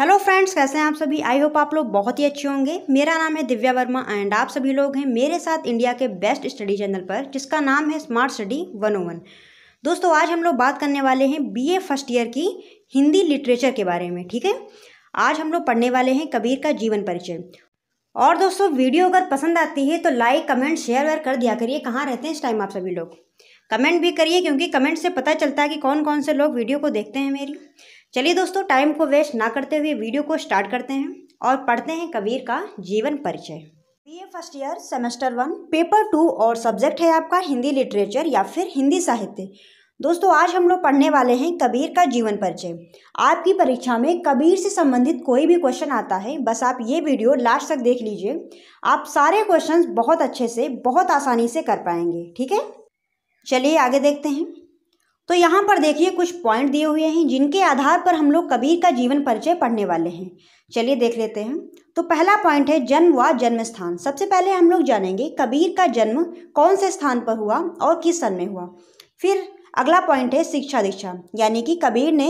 Hello friends कैसे हैं आप सभी आई होप आप लोग बहुत ही अच्छे होंगे मेरा नाम है दिव्या वर्मा एंड आप सभी लोग हैं मेरे साथ इंडिया के बेस्ट स्टडी चैनल पर जिसका नाम है smart study one O one दोस्तों आज हम लोग बात करने वाले हैं बीए फर्स्ट ईयर की हिंदी लिटरेचर के बारे में ठीक है आज हम लोग पढ़ने वाले हैं कबीर का जीवन परिचय और दोस्तों वीडियो अगर पसंद आती है तो लाइक कमेंट शेयर वेयर कर दिया करिए कहाँ रहते हैं इस टाइम आप सभी लोग कमेंट भी करिए क्योंकि कमेंट से पता चलता है कि कौन कौन से लोग वीडियो को देखते हैं मेरी चलिए दोस्तों टाइम को वेस्ट ना करते हुए वीडियो को स्टार्ट करते हैं और पढ़ते हैं कबीर का जीवन परिचय B first year semester one paper two और सब्जेक्ट है आपका हिंदी लिटरेचर या फिर हिंदी साहित्य दोस्तों आज हम लोग पढ़ने वाले हैं कबीर का जीवन परिचय आपकी परीक्षा में कबीर से संबंधित कोई भी क्वेश्चन आता है बस आप ये वीडियो लास्ट तक देख लीजिए आप सारे क्वेश्चंस बहुत अच्छे से बहुत आसानी से कर पाएंगे ठीक है चलिए आगे देखते हैं तो यहाँ पर देखिए कुछ पॉइंट दिए हुए हैं जिनके आधार पर हम लोग कबीर का जीवन परिचय पढ़ने वाले हैं चलिए देख लेते हैं तो पहला पॉइंट है जन्म व जन्म स्थान सबसे पहले हम लोग जानेंगे कबीर का जन्म कौन से स्थान पर हुआ और किस सन में हुआ फिर अगला पॉइंट है शिक्षा दीक्षा यानी कि कबीर ने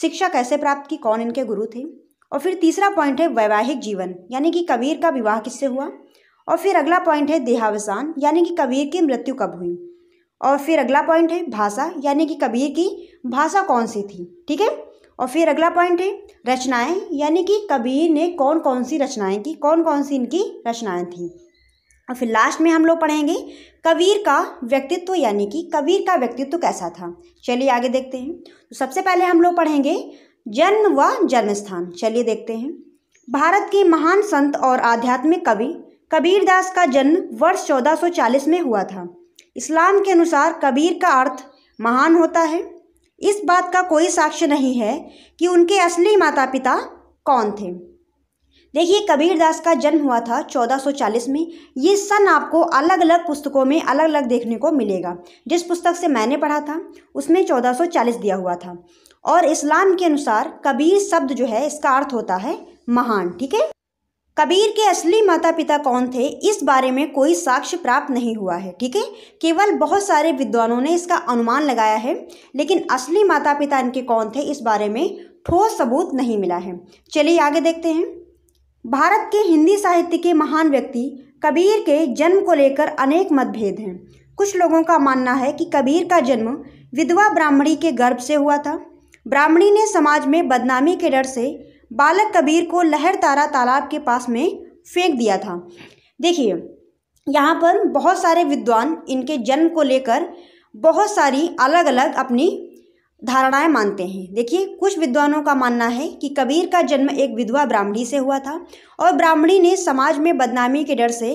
शिक्षा कैसे प्राप्त की कौन इनके गुरु थे और फिर तीसरा पॉइंट है वैवाहिक जीवन यानी कि कबीर का विवाह किससे हुआ और फिर अगला पॉइंट है देहावसान यानी कि कबीर की मृत्यु कब हुई और फिर अगला पॉइंट है भाषा यानी कि कबीर की भाषा कौन सी थी ठीक है और फिर अगला पॉइंट है रचनाएं यानी कि कबीर ने कौन कौन सी रचनाएं की कौन कौन सी इनकी रचनाएं थी और फिर लास्ट में हम लोग पढ़ेंगे कबीर का व्यक्तित्व यानी कि कबीर का व्यक्तित्व कैसा था चलिए आगे देखते हैं तो सबसे पहले हम लोग पढ़ेंगे जन्म व जन्म स्थान चलिए देखते हैं भारत के महान संत और आध्यात्मिक कवि कबीरदास का जन्म वर्ष 1440 में हुआ था इस्लाम के अनुसार कबीर का अर्थ महान होता है इस बात का कोई साक्ष्य नहीं है कि उनके असली माता पिता कौन थे देखिए कबीर दास का जन्म हुआ था 1440 में ये सन आपको अलग अलग पुस्तकों में अलग अलग देखने को मिलेगा जिस पुस्तक से मैंने पढ़ा था उसमें 1440 दिया हुआ था और इस्लाम के अनुसार कबीर शब्द जो है इसका अर्थ होता है महान ठीक है कबीर के असली माता पिता कौन थे इस बारे में कोई साक्ष्य प्राप्त नहीं हुआ है ठीक है केवल बहुत सारे विद्वानों ने इसका अनुमान लगाया है लेकिन असली माता पिता इनके कौन थे इस बारे में ठोस सबूत नहीं मिला है चलिए आगे देखते हैं भारत के हिंदी साहित्य के महान व्यक्ति कबीर के जन्म को लेकर अनेक मतभेद हैं कुछ लोगों का मानना है कि कबीर का जन्म विधवा ब्राह्मणी के गर्भ से हुआ था ब्राह्मणी ने समाज में बदनामी के डर से बालक कबीर को लहर तारा तालाब के पास में फेंक दिया था देखिए यहाँ पर बहुत सारे विद्वान इनके जन्म को लेकर बहुत सारी अलग अलग अपनी धारणाएं मानते हैं देखिए कुछ विद्वानों का मानना है कि कबीर का जन्म एक विधवा ब्राह्मणी से हुआ था और ब्राह्मणी ने समाज में बदनामी के डर से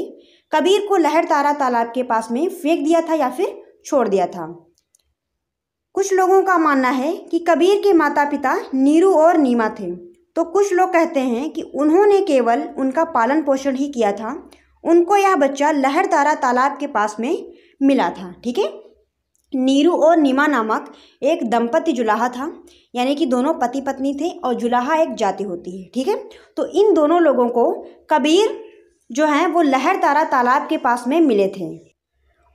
कबीर को लहर तारा तालाब के पास में फेंक दिया था या फिर छोड़ दिया था कुछ लोगों का मानना है कि कबीर के माता पिता नीरू और नीमा थे तो कुछ लोग कहते हैं कि उन्होंने केवल उनका पालन पोषण ही किया था उनको यह बच्चा लहरतारा तालाब के पास में मिला था ठीक है नीरू और नीमा नामक एक दंपति जुलाहा था यानी कि दोनों पति पत्नी थे और जुलाहा एक जाति होती है ठीक है तो इन दोनों लोगों को कबीर जो हैं वो लहर तारा तालाब के पास में मिले थे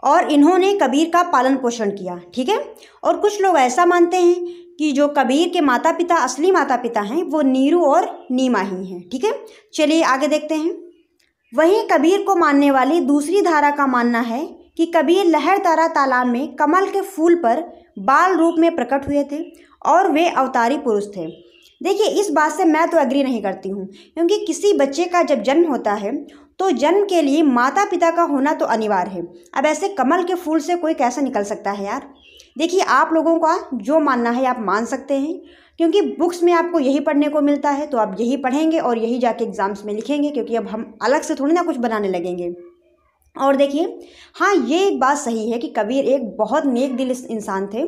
और इन्होंने कबीर का पालन पोषण किया ठीक है और कुछ लोग ऐसा मानते हैं कि जो कबीर के माता पिता असली माता पिता हैं वो नीरू और नीमा ही हैं ठीक है चलिए आगे देखते हैं वहीं कबीर को मानने वाली दूसरी धारा का मानना है कि कबीर लहर तारा तालाब में कमल के फूल पर बाल रूप में प्रकट हुए थे और वे अवतारी पुरुष थे देखिए इस बात से मैं तो एग्री नहीं करती हूँ क्योंकि किसी बच्चे का जब जन्म होता है तो जन्म के लिए माता पिता का होना तो अनिवार्य है अब ऐसे कमल के फूल से कोई कैसा निकल सकता है यार देखिए आप लोगों का जो मानना है आप मान सकते हैं क्योंकि बुक्स में आपको यही पढ़ने को मिलता है तो आप यही पढ़ेंगे और यही जाके एग्ज़ाम्स में लिखेंगे क्योंकि अब हम अलग से थोड़ी ना कुछ बनाने लगेंगे और देखिए हाँ ये बात सही है कि कबीर एक बहुत नेक दिल इंसान थे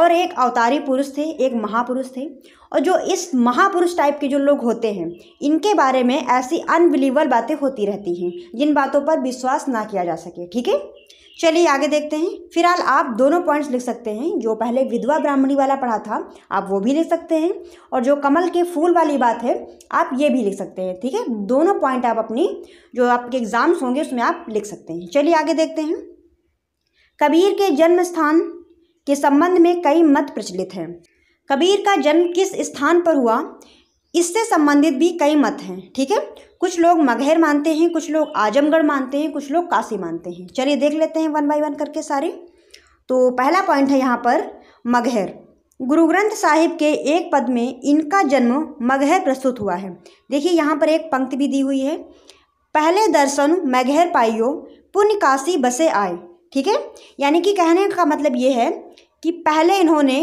और एक अवतारी पुरुष थे एक महापुरुष थे और जो इस महापुरुष टाइप के जो लोग होते हैं इनके बारे में ऐसी अनबिलीवल बातें होती रहती हैं जिन बातों पर विश्वास ना किया जा सके ठीक है चलिए आगे देखते हैं फिलहाल आप दोनों पॉइंट्स लिख सकते हैं जो पहले विधवा ब्राह्मणी वाला पढ़ा था आप वो भी लिख सकते हैं और जो कमल के फूल वाली बात है आप ये भी लिख सकते हैं ठीक है दोनों पॉइंट आप अपनी जो आपके एग्ज़ाम्स होंगे उसमें आप लिख सकते हैं चलिए आगे देखते हैं कबीर के जन्म स्थान के संबंध में कई मत प्रचलित हैं कबीर का जन्म किस स्थान पर हुआ इससे संबंधित भी कई मत हैं ठीक है कुछ लोग मगहर मानते हैं कुछ लोग आजमगढ़ मानते हैं कुछ लोग काशी मानते हैं चलिए देख लेते हैं वन बाई वन करके सारे तो पहला पॉइंट है यहाँ पर मगहर गुरु ग्रंथ साहिब के एक पद में इनका जन्म मगहर प्रस्तुत हुआ है देखिए यहाँ पर एक पंक्ति भी दी हुई है पहले दर्शन मगहर पाइयो पुण्य काशी बसे आए ठीक है यानी कि कहने का मतलब ये है कि पहले इन्होंने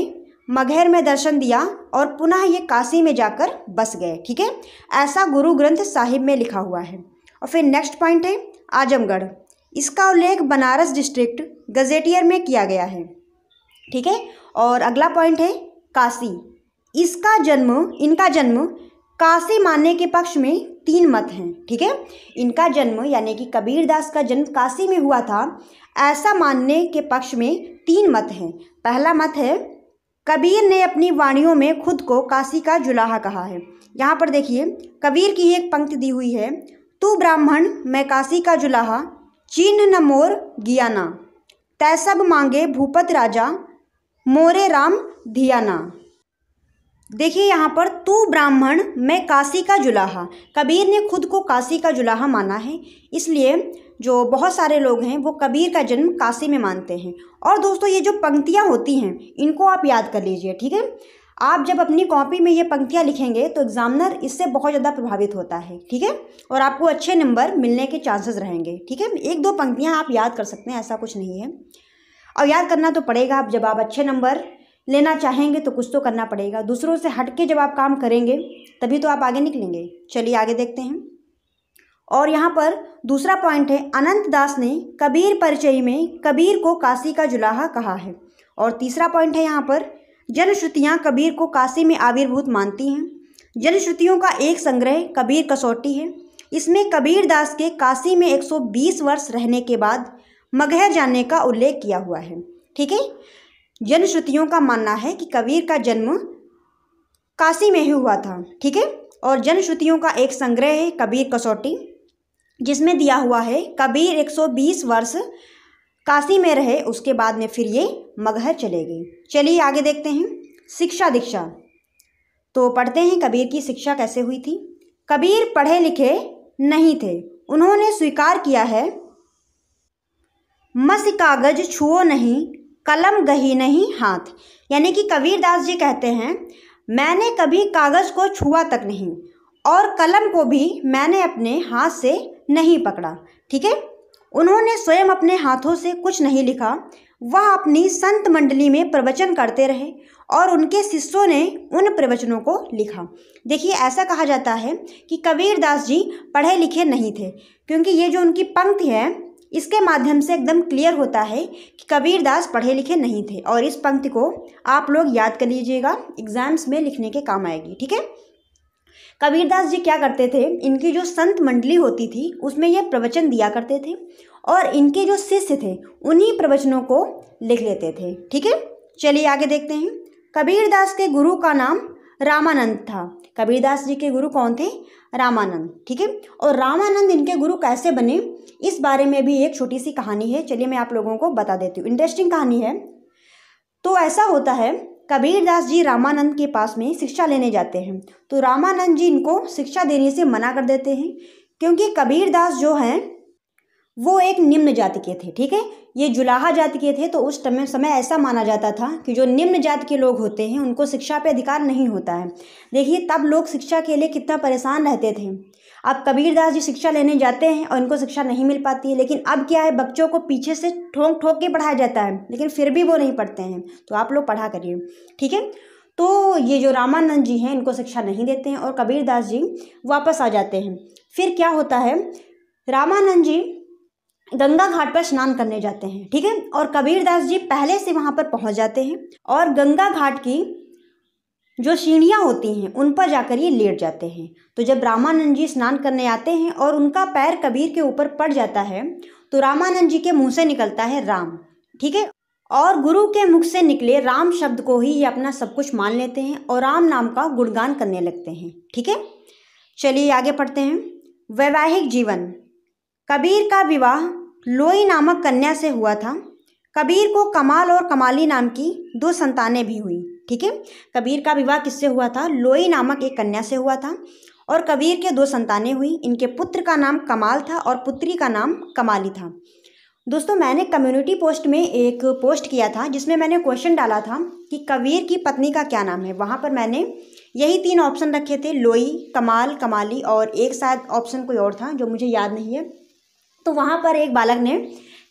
मगहर में दर्शन दिया और पुनः ये काशी में जाकर बस गए ठीक है ऐसा गुरु ग्रंथ साहिब में लिखा हुआ है और फिर नेक्स्ट पॉइंट है आजमगढ़ इसका उल्लेख बनारस डिस्ट्रिक्ट गजेटियर में किया गया है ठीक है और अगला पॉइंट है काशी इसका जन्म इनका जन्म काशी मानने के पक्ष में तीन मत हैं ठीक है थीके? इनका जन्म यानी कि कबीरदास का जन्म काशी में हुआ था ऐसा मानने के पक्ष में तीन मत हैं पहला मत है कबीर ने अपनी वाणियों में खुद को काशी का जुलाहा कहा है यहाँ पर देखिए कबीर की एक पंक्ति दी हुई है तू ब्राह्मण मैं काशी का जुलाहा चिन्ह न मोर गियाना तय सब मांगे भूपत राजा मोरे राम धियाना देखिए यहाँ पर तू ब्राह्मण मैं काशी का जुलाहा कबीर ने खुद को काशी का जुलाहा माना है इसलिए जो बहुत सारे लोग हैं वो कबीर का जन्म काशी में मानते हैं और दोस्तों ये जो पंक्तियाँ होती हैं इनको आप याद कर लीजिए ठीक है आप जब अपनी कॉपी में ये पंक्तियाँ लिखेंगे तो एग्ज़ामिनर इससे बहुत ज़्यादा प्रभावित होता है ठीक है और आपको अच्छे नंबर मिलने के चांसेस रहेंगे ठीक है एक दो पंक्तियाँ आप याद कर सकते हैं ऐसा कुछ नहीं है और याद करना तो पड़ेगा आप जब आप अच्छे नंबर लेना चाहेंगे तो कुछ तो करना पड़ेगा दूसरों से हट के जब आप काम करेंगे तभी तो आप आगे निकलेंगे चलिए आगे देखते हैं और यहाँ पर दूसरा पॉइंट है अनंत दास ने कबीर परिचय में कबीर को काशी का जुलाहा कहा है और तीसरा पॉइंट है यहाँ पर जनश्रुतियाँ कबीर को काशी में आविर्भूत मानती हैं जनश्रुतियों का एक संग्रह कबीर कसौटी है इसमें कबीर दास के काशी में 120 वर्ष रहने के बाद मगहर जाने का उल्लेख किया हुआ है ठीक है जनश्रुतियों का मानना है कि कबीर का जन्म काशी में ही हुआ था ठीक है और जनश्रुतियों का एक संग्रह है कबीर कसौटी जिसमें दिया हुआ है कबीर 120 वर्ष काशी में रहे उसके बाद में फिर ये मगहर चले गए चलिए आगे देखते हैं शिक्षा दीक्षा तो पढ़ते हैं कबीर की शिक्षा कैसे हुई थी कबीर पढ़े लिखे नहीं थे उन्होंने स्वीकार किया है मस कागज छुओ नहीं कलम गही नहीं हाथ यानी कि कबीर दास जी कहते हैं मैंने कभी कागज़ को छुआ तक नहीं और कलम को भी मैंने अपने हाथ से नहीं पकड़ा ठीक है उन्होंने स्वयं अपने हाथों से कुछ नहीं लिखा वह अपनी संत मंडली में प्रवचन करते रहे और उनके शिष्यों ने उन प्रवचनों को लिखा देखिए ऐसा कहा जाता है कि कबीरदास जी पढ़े लिखे नहीं थे क्योंकि ये जो उनकी पंक्ति है इसके माध्यम से एकदम क्लियर होता है कि कबीरदास पढ़े लिखे नहीं थे और इस पंक्ति को आप लोग याद कर लीजिएगा एग्ज़ाम्स में लिखने के काम आएगी ठीक है कबीरदास जी क्या करते थे इनकी जो संत मंडली होती थी उसमें ये प्रवचन दिया करते थे और इनके जो शिष्य थे उन्हीं प्रवचनों को लिख लेते थे ठीक है चलिए आगे देखते हैं कबीरदास के गुरु का नाम रामानंद था कबीरदास जी के गुरु कौन थे रामानंद ठीक है और रामानंद इनके गुरु कैसे बने इस बारे में भी एक छोटी सी कहानी है चलिए मैं आप लोगों को बता देती हूँ इंटरेस्टिंग कहानी है तो ऐसा होता है कबीरदास जी रामानंद के पास में शिक्षा लेने जाते हैं तो रामानंद जी इनको शिक्षा देने से मना कर देते हैं क्योंकि कबीरदास जो हैं वो एक निम्न जाति के थे ठीक है ये जुलाहा जाति के थे तो उस समय समय ऐसा माना जाता था कि जो निम्न जाति के लोग होते हैं उनको शिक्षा पे अधिकार नहीं होता है देखिए तब लोग शिक्षा के लिए कितना परेशान रहते थे आप कबीरदास जी शिक्षा लेने जाते हैं और इनको शिक्षा नहीं मिल पाती है लेकिन अब क्या है बच्चों को पीछे से ठोंक ठोंक के पढ़ाया जाता है लेकिन फिर भी वो नहीं पढ़ते हैं तो आप लोग पढ़ा करिए ठीक है तो ये जो रामानंद जी हैं इनको शिक्षा नहीं देते हैं और कबीरदास जी वापस आ जाते हैं फिर क्या होता है रामानंद जी गंगा घाट पर स्नान करने जाते हैं ठीक है और कबीरदास जी पहले से वहाँ पर पहुँच जाते हैं और गंगा घाट की जो सीढ़ियाँ होती हैं उन पर जाकर ये लेट जाते हैं तो जब रामानंद जी स्नान करने आते हैं और उनका पैर कबीर के ऊपर पड़ जाता है तो रामानंद जी के मुंह से निकलता है राम ठीक है और गुरु के मुख से निकले राम शब्द को ही ये अपना सब कुछ मान लेते हैं और राम नाम का गुणगान करने लगते हैं ठीक है चलिए आगे पढ़ते हैं वैवाहिक जीवन कबीर का विवाह लोई नामक कन्या से हुआ था कबीर को कमाल और कमाली नाम की दो संतानें भी हुई ठीक है कबीर का विवाह किससे हुआ था लोई नामक एक कन्या से हुआ था और कबीर के दो संतानें हुई इनके पुत्र का नाम कमाल था और पुत्री का नाम कमाली था दोस्तों मैंने कम्युनिटी पोस्ट में एक पोस्ट किया था जिसमें मैंने क्वेश्चन डाला था कि कबीर की पत्नी का क्या नाम है वहाँ पर मैंने यही तीन ऑप्शन रखे थे लोई कमाल कमाली और एक शायद ऑप्शन कोई और था जो मुझे याद नहीं है तो वहाँ पर एक बालक ने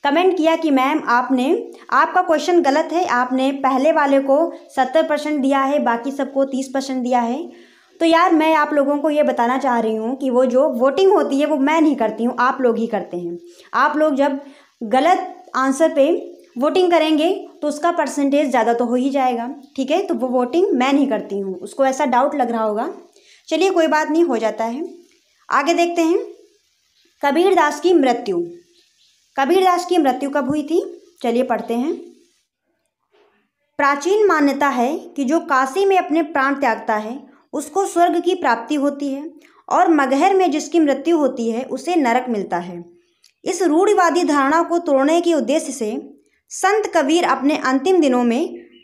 कमेंट किया कि मैम आपने आपका क्वेश्चन गलत है आपने पहले वाले को सत्तर परसेंट दिया है बाकी सबको तीस परसेंट दिया है तो यार मैं आप लोगों को ये बताना चाह रही हूँ कि वो जो वोटिंग होती है वो मैं नहीं करती हूँ आप लोग ही करते हैं आप लोग जब गलत आंसर पे वोटिंग करेंगे तो उसका परसेंटेज ज़्यादा तो हो ही जाएगा ठीक है तो वो वोटिंग मैं नहीं करती हूँ उसको ऐसा डाउट लग रहा होगा चलिए कोई बात नहीं हो जाता है आगे देखते हैं कबीर दास की मृत्यु कबीरदास की मृत्यु कब हुई थी चलिए पढ़ते हैं प्राचीन मान्यता है कि जो काशी में अपने प्राण त्यागता है उसको स्वर्ग की प्राप्ति होती है और मगहर में जिसकी मृत्यु होती है उसे नरक मिलता है इस रूढ़िवादी धारणा को तोड़ने के उद्देश्य से संत कबीर अपने अंतिम दिनों में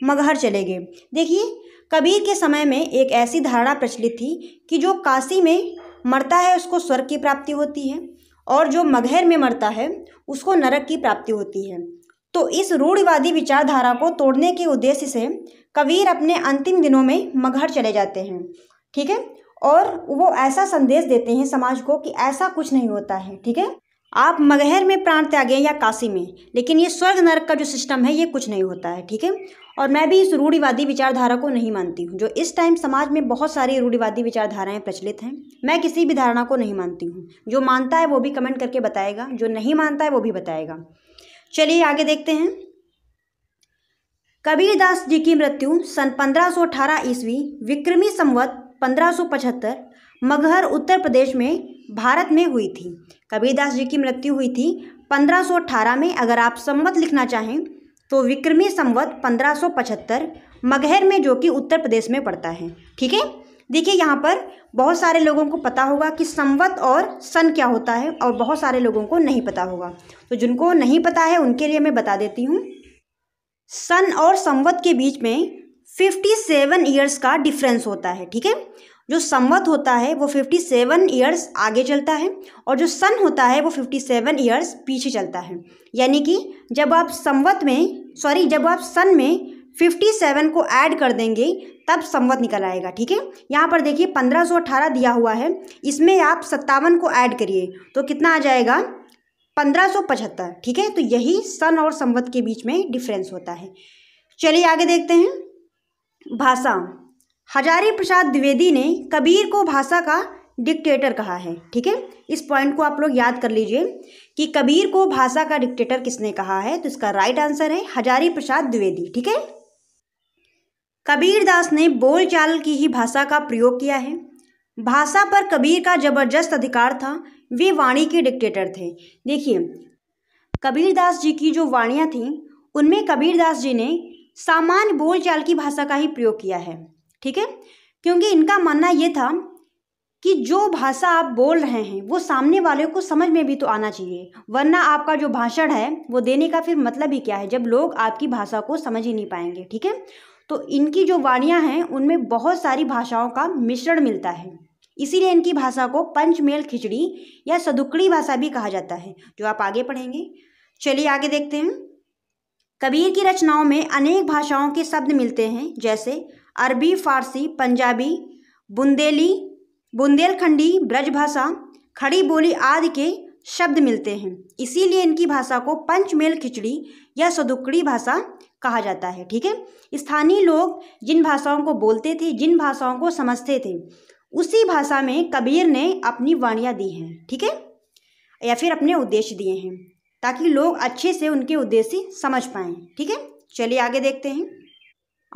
मगहर चले गए देखिए कबीर के समय में एक ऐसी धारणा प्रचलित थी कि जो काशी में मरता है उसको स्वर्ग की प्राप्ति होती है और जो मगहर में मरता है उसको नरक की प्राप्ति होती है तो इस रूढ़िवादी विचारधारा को तोड़ने के उद्देश्य से कबीर अपने अंतिम दिनों में मगहर चले जाते हैं ठीक है और वो ऐसा संदेश देते हैं समाज को कि ऐसा कुछ नहीं होता है ठीक है आप मगहर में प्राण त्यागें या काशी में लेकिन ये स्वर्ग नरक का जो सिस्टम है ये कुछ नहीं होता है ठीक है और मैं भी इस रूढ़िवादी विचारधारा को नहीं मानती हूँ जो इस टाइम समाज में बहुत सारी रूढ़िवादी विचारधाराएं प्रचलित हैं मैं किसी भी धारणा को नहीं मानती हूँ जो मानता है वो भी कमेंट करके बताएगा जो नहीं मानता है वो भी बताएगा चलिए आगे देखते हैं कबीरदास जी की मृत्यु सन पंद्रह ईस्वी विक्रमी संवत पंद्रह मगहर उत्तर प्रदेश में भारत में हुई थी कबीरदास जी की मृत्यु हुई थी 1518 में अगर आप संवत लिखना चाहें तो विक्रमी संवत 1575 मगहर में जो कि उत्तर प्रदेश में पड़ता है ठीक है देखिए यहाँ पर बहुत सारे लोगों को पता होगा कि संवत और सन क्या होता है और बहुत सारे लोगों को नहीं पता होगा तो जिनको नहीं पता है उनके लिए मैं बता देती हूँ सन और संवत के बीच में फिफ्टी सेवन ईयर्स का डिफरेंस होता है ठीक है जो संवत होता है वो फिफ्टी सेवन ईयर्स आगे चलता है और जो सन होता है वो फिफ्टी सेवन ईयर्स पीछे चलता है यानी कि जब आप संवत में सॉरी जब आप सन में फिफ्टी सेवन को ऐड कर देंगे तब संवत निकल आएगा ठीक है यहाँ पर देखिए पंद्रह सौ अठारह दिया हुआ है इसमें आप सत्तावन को ऐड करिए तो कितना आ जाएगा पंद्रह सौ पचहत्तर ठीक है तो यही सन और संवत के बीच में डिफ्रेंस होता है चलिए आगे देखते हैं भाषा हजारी प्रसाद द्विवेदी ने कबीर को भाषा का डिक्टेटर कहा है ठीक है इस पॉइंट को आप लोग याद कर लीजिए कि कबीर को भाषा का डिक्टेटर किसने कहा है तो इसका राइट आंसर है हजारी प्रसाद द्विवेदी ठीक है कबीर दास ने बोलचाल की ही भाषा का प्रयोग किया है भाषा पर कबीर का जबरदस्त अधिकार था वे वाणी के डिक्टेटर थे देखिए कबीरदास जी की जो वाणियाँ थीं उनमें कबीरदास जी ने सामान्य बोलचाल की भाषा का ही प्रयोग किया है ठीक है क्योंकि इनका मानना ये था कि जो भाषा आप बोल रहे हैं वो सामने वाले को समझ में भी तो आना चाहिए वरना आपका जो भाषण है वो देने का फिर मतलब ही क्या है जब लोग आपकी भाषा को समझ ही नहीं पाएंगे ठीक है तो इनकी जो वाणियाँ हैं उनमें बहुत सारी भाषाओं का मिश्रण मिलता है इसीलिए इनकी भाषा को पंचमेल खिचड़ी या सदुकड़ी भाषा भी कहा जाता है जो आप आगे पढ़ेंगे चलिए आगे देखते हैं कबीर की रचनाओं में अनेक भाषाओं के शब्द मिलते हैं जैसे अरबी फारसी पंजाबी बुंदेली बुंदेलखंडी ब्रजभाषा खड़ी बोली आदि के शब्द मिलते हैं इसीलिए इनकी भाषा को पंचमेल खिचड़ी या सदुकड़ी भाषा कहा जाता है ठीक है स्थानीय लोग जिन भाषाओं को बोलते थे जिन भाषाओं को समझते थे उसी भाषा में कबीर ने अपनी वाणियाँ दी हैं ठीक है थीके? या फिर अपने उद्देश्य दिए हैं ताकि लोग अच्छे से उनके उद्देश्य समझ पाएँ ठीक है चलिए आगे देखते हैं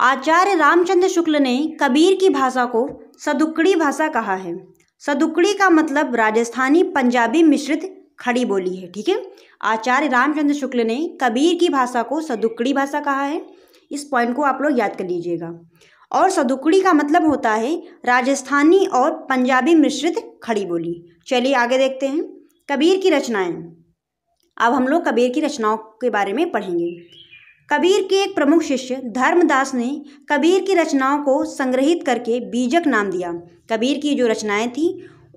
आचार्य रामचंद्र शुक्ल ने कबीर की भाषा को सदुक्कड़ी भाषा कहा है सदुकड़ी का मतलब राजस्थानी पंजाबी मिश्रित खड़ी बोली है ठीक है आचार्य रामचंद्र शुक्ल ने कबीर की भाषा को सदुकड़ी भाषा कहा है इस पॉइंट को आप लोग याद कर लीजिएगा और सदुकड़ी का मतलब होता है राजस्थानी और पंजाबी मिश्रित खड़ी बोली चलिए आगे देखते हैं कबीर की रचनाएं अब हम लोग कबीर की रचनाओं के बारे में पढ़ेंगे कबीर के एक प्रमुख शिष्य धर्मदास ने कबीर की रचनाओं को संग्रहित करके बीजक नाम दिया कबीर की जो रचनाएं थीं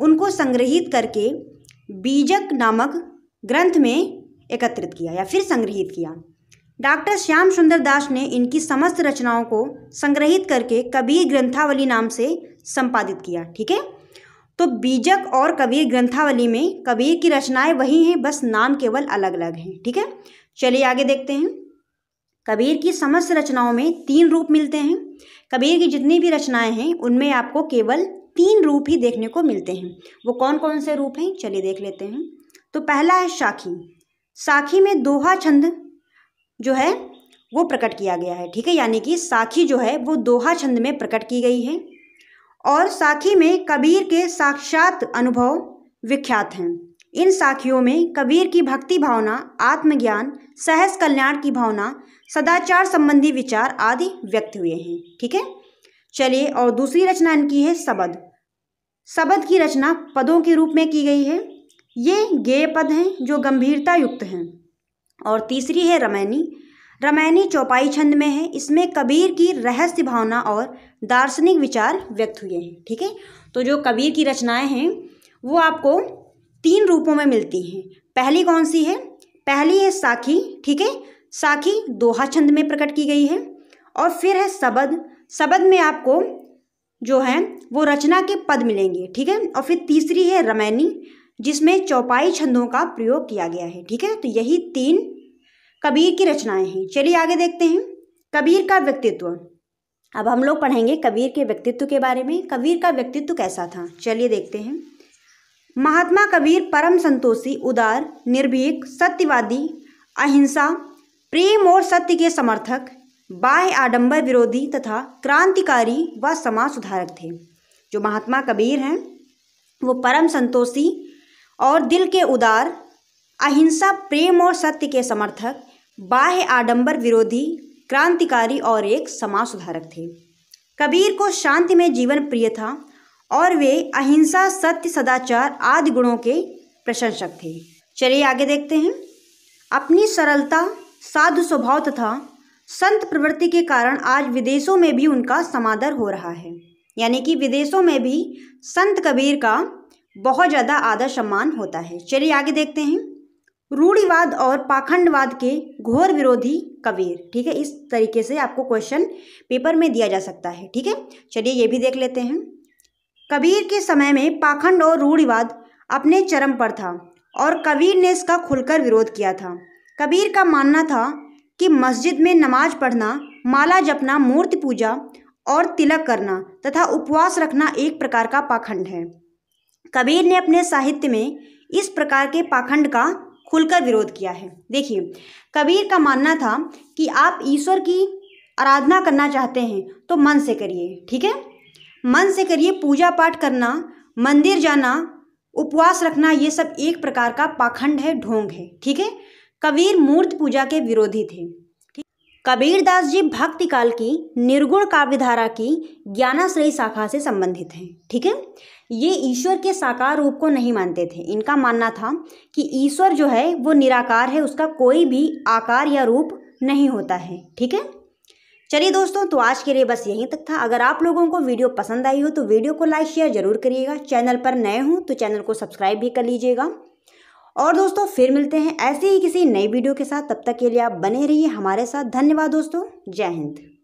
उनको संग्रहित करके बीजक नामक ग्रंथ में एकत्रित किया या फिर संग्रहित किया डॉक्टर श्याम सुंदर दास ने इनकी समस्त रचनाओं को संग्रहित करके कबीर ग्रंथावली नाम से संपादित किया ठीक है तो बीजक और कबीर ग्रंथावली में कबीर की रचनाएं वही हैं बस नाम केवल अलग अलग हैं ठीक है चलिए आगे देखते हैं कबीर की समस्त रचनाओं में तीन रूप मिलते हैं कबीर की जितनी भी रचनाएं हैं उनमें आपको केवल तीन रूप ही देखने को मिलते हैं वो कौन कौन से रूप हैं चलिए देख लेते हैं तो पहला है साखी साखी में दोहा छंद जो है वो प्रकट किया गया है ठीक है यानी कि साखी जो है वो दोहा छंद में प्रकट की गई है और साखी में कबीर के साक्षात अनुभव विख्यात हैं इन साखियों में कबीर की भक्ति भावना आत्मज्ञान सहस कल्याण की भावना सदाचार संबंधी विचार आदि व्यक्त हुए हैं ठीक है चलिए और दूसरी रचना इनकी है सबद सबद की रचना पदों के रूप में की गई है ये गेय पद हैं जो गंभीरता युक्त हैं और तीसरी है रमैनी रमैनी चौपाई छंद में है इसमें कबीर की रहस्य भावना और दार्शनिक विचार व्यक्त हुए हैं ठीक है तो जो कबीर की रचनाएं हैं वो आपको तीन रूपों में मिलती हैं पहली कौन सी है पहली है साखी ठीक है साखी दोहा छंद में प्रकट की गई है और फिर है सबद सबद में आपको जो है वो रचना के पद मिलेंगे ठीक है और फिर तीसरी है रमैनी जिसमें चौपाई छंदों का प्रयोग किया गया है ठीक है तो यही तीन कबीर की रचनाएं हैं चलिए आगे देखते हैं कबीर का व्यक्तित्व अब हम लोग पढ़ेंगे कबीर के व्यक्तित्व के बारे में कबीर का व्यक्तित्व कैसा था चलिए देखते हैं महात्मा कबीर परम संतोषी उदार निर्भीक सत्यवादी अहिंसा प्रेम और सत्य के समर्थक बाह्य आडंबर विरोधी तथा क्रांतिकारी व समाज सुधारक थे जो महात्मा कबीर हैं वो परम संतोषी और दिल के उदार अहिंसा प्रेम और सत्य के समर्थक बाह्य आडंबर विरोधी क्रांतिकारी और एक समाज सुधारक थे कबीर को शांति में जीवन प्रिय था और वे अहिंसा सत्य सदाचार आदि गुणों के प्रशंसक थे चलिए आगे देखते हैं अपनी सरलता साधु स्वभाव तथा संत प्रवृत्ति के कारण आज विदेशों में भी उनका समादर हो रहा है यानी कि विदेशों में भी संत कबीर का बहुत ज़्यादा आदर सम्मान होता है चलिए आगे देखते हैं रूढ़िवाद और पाखंडवाद के घोर विरोधी कबीर ठीक है इस तरीके से आपको क्वेश्चन पेपर में दिया जा सकता है ठीक है चलिए ये भी देख लेते हैं कबीर के समय में पाखंड और रूढ़िवाद अपने चरम पर था और कबीर ने इसका खुलकर विरोध किया था कबीर का मानना था कि मस्जिद में नमाज पढ़ना माला जपना मूर्ति पूजा और तिलक करना तथा उपवास रखना एक प्रकार का पाखंड है कबीर ने अपने साहित्य में इस प्रकार के पाखंड का खुलकर विरोध किया है देखिए कबीर का मानना था कि आप ईश्वर की आराधना करना चाहते हैं तो मन से करिए ठीक है मन से करिए पूजा पाठ करना मंदिर जाना उपवास रखना ये सब एक प्रकार का पाखंड है ढोंग है ठीक है कबीर मूर्त पूजा के विरोधी थे कबीरदास जी भक्ति काल की निर्गुण काव्यधारा की ज्ञानाश्रयी शाखा से संबंधित हैं ठीक है ये ईश्वर के साकार रूप को नहीं मानते थे इनका मानना था कि ईश्वर जो है वो निराकार है उसका कोई भी आकार या रूप नहीं होता है ठीक है चलिए दोस्तों तो आज के लिए बस यहीं तक था अगर आप लोगों को वीडियो पसंद आई हो तो वीडियो को लाइक शेयर जरूर करिएगा चैनल पर नए हों तो चैनल को सब्सक्राइब भी कर लीजिएगा और दोस्तों फिर मिलते हैं ऐसे ही किसी नई वीडियो के साथ तब तक के लिए आप बने रहिए हमारे साथ धन्यवाद दोस्तों जय हिंद